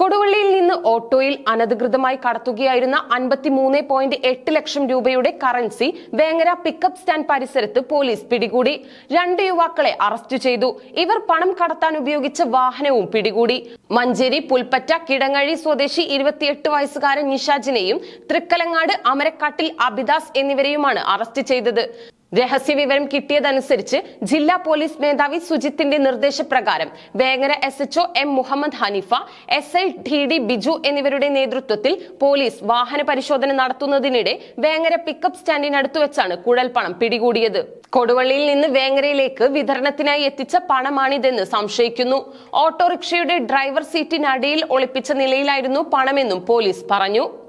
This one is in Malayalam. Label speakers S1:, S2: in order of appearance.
S1: കൊടുവള്ളിയിൽ നിന്ന് ഓട്ടോയിൽ അനധികൃതമായി കടത്തുകയായിരുന്ന അൻപത്തിമൂന്ന് പോയിന്റ് എട്ട് ലക്ഷം രൂപയുടെ കറൻസി വേങ്ങര പിക്കപ്പ് സ്റ്റാൻഡ് പരിസരത്ത് പോലീസ് പിടികൂടി രണ്ട് യുവാക്കളെ അറസ്റ്റ് ചെയ്തു ഇവർ പണം കടത്താൻ ഉപയോഗിച്ച വാഹനവും പിടികൂടി മഞ്ചേരി പുൽപ്പറ്റ കിടങ്ങഴി സ്വദേശി ഇരുപത്തിയെട്ട് വയസ്സുകാരൻ നിഷാജിനെയും തൃക്കലങ്ങാട് അമരക്കാട്ടിൽ അബിദാസ് എന്നിവരെയുമാണ് അറസ്റ്റ് ചെയ്തത് രഹസ്യവിവരം കിട്ടിയതനുസരിച്ച് ജില്ലാ പോലീസ് മേധാവി സുജിത്തിന്റെ നിർദ്ദേശപ്രകാരം Vengara S HO M Muhammad Haneefa S I T D Biju എന്നിവരുടെ നേതൃത്വത്തിൽ പോലീസ് വാഹന പരിശോധന നടത്തുന്നതിനിടെ വേങ്ങര പിക്കപ്പ് സ്റ്റാൻഡിനടുത്ത് വെച്ചാണ് കുഴൽപ്പണം പിടികൂടിയത് കൊടുവള്ളിയിൽ നിന്ന് വേങ്ങരയിലേക്ക് വിതരണത്തിനായി എത്തിച്ച പണമാണിതെന്ന് സംശയിക്കുന്നു ഓട്ടോറിക്ഷയുടെ ഡ്രൈവർ സീറ്റിനടിയിൽ ഒളിപ്പിച്ച നിലയിലായിരുന്നു പണമെന്നും പോലീസ് പറഞ്ഞു